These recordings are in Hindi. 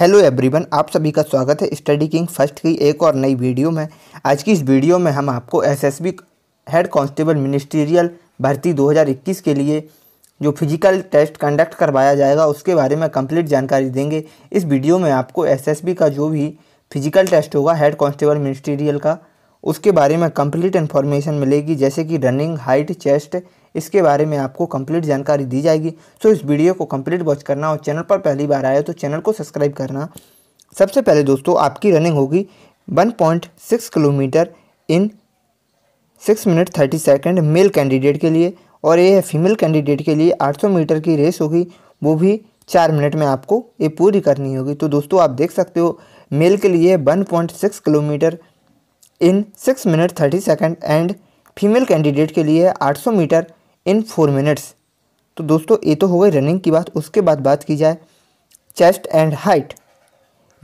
हेलो एवरीवन आप सभी का स्वागत है स्टडी किंग फर्स्ट की एक और नई वीडियो में आज की इस वीडियो में हम आपको एसएसबी हेड कांस्टेबल मिनिस्ट्रियल भर्ती 2021 के लिए जो फिजिकल टेस्ट कंडक्ट करवाया जाएगा उसके बारे में कंप्लीट जानकारी देंगे इस वीडियो में आपको एसएसबी का जो भी फिजिकल टेस्ट होगा हेड कॉन्स्टेबल मिनिस्ट्रियल का उसके बारे में कम्प्लीट इन्फॉर्मेशन मिलेगी जैसे कि रनिंग हाइट चेस्ट इसके बारे में आपको कंप्लीट जानकारी दी जाएगी सो इस वीडियो को कंप्लीट वॉच करना और चैनल पर पहली बार आए तो चैनल को सब्सक्राइब करना सबसे पहले दोस्तों आपकी रनिंग होगी 1.6 kilometre in six minute thirty second male candidate के लिए और ये फीमेल कैंडिडेट के लिए सौ मीटर की रेस होगी वो भी चार मिनट में आपको ये पूरी करनी होगी तो दोस्तों आप देख सकते हो मेल के लिए six kilometre in six minute thirty second and female candidate के लिए आठ सौ मीटर इन फोर मिनट्स तो दोस्तों ये तो हो गई रनिंग की बात उसके बाद बात की जाए chest and height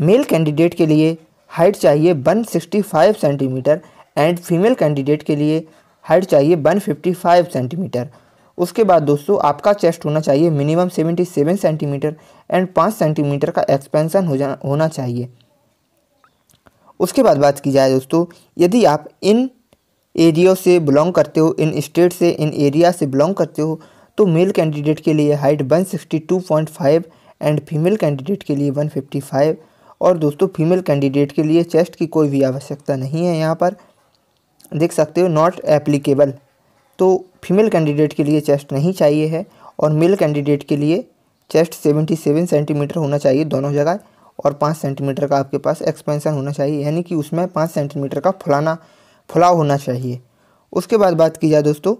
male candidate के लिए हाइट चाहिए 165 सेंटीमीटर एंड फीमेल कैंडिडेट के लिए हाइट चाहिए 155 सेंटीमीटर उसके बाद दोस्तों आपका चेस्ट होना चाहिए मिनिमम 77 सेंटीमीटर एंड 5 सेंटीमीटर का एक्सपेंसन हो जाना होना चाहिए उसके बाद बात की जाए दोस्तों यदि आप इन एरियो से बिलोंग करते हो इन स्टेट से इन एरिया से बिलोंग करते हो तो मेल कैंडिडेट के लिए हाइट 162.5 एंड फीमेल कैंडिडेट के लिए 155 और दोस्तों फीमेल कैंडिडेट के लिए चेस्ट की कोई भी आवश्यकता नहीं है यहाँ पर देख सकते हो नॉट एप्लीकेबल तो फीमेल कैंडिडेट के लिए चेस्ट नहीं चाहिए है और मेल कैंडिडेट के लिए चेस्ट 77 सेंटीमीटर होना चाहिए दोनों जगह और पाँच सेंटीमीटर का आपके पास एक्सपेंसन होना चाहिए यानी कि उसमें पाँच सेंटीमीटर का फुलाना फुलाव होना चाहिए उसके बाद बात की जाए दोस्तों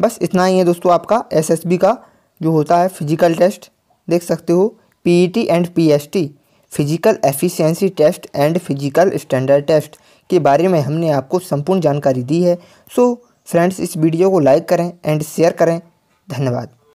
बस इतना ही है दोस्तों आपका एसएसबी का जो होता है फिजिकल टेस्ट देख सकते हो PET and PST physical efficiency test and physical standard test के बारे में हमने आपको संपूर्ण जानकारी दी है सो so, फ्रेंड्स इस वीडियो को लाइक करें एंड शेयर करें धन्यवाद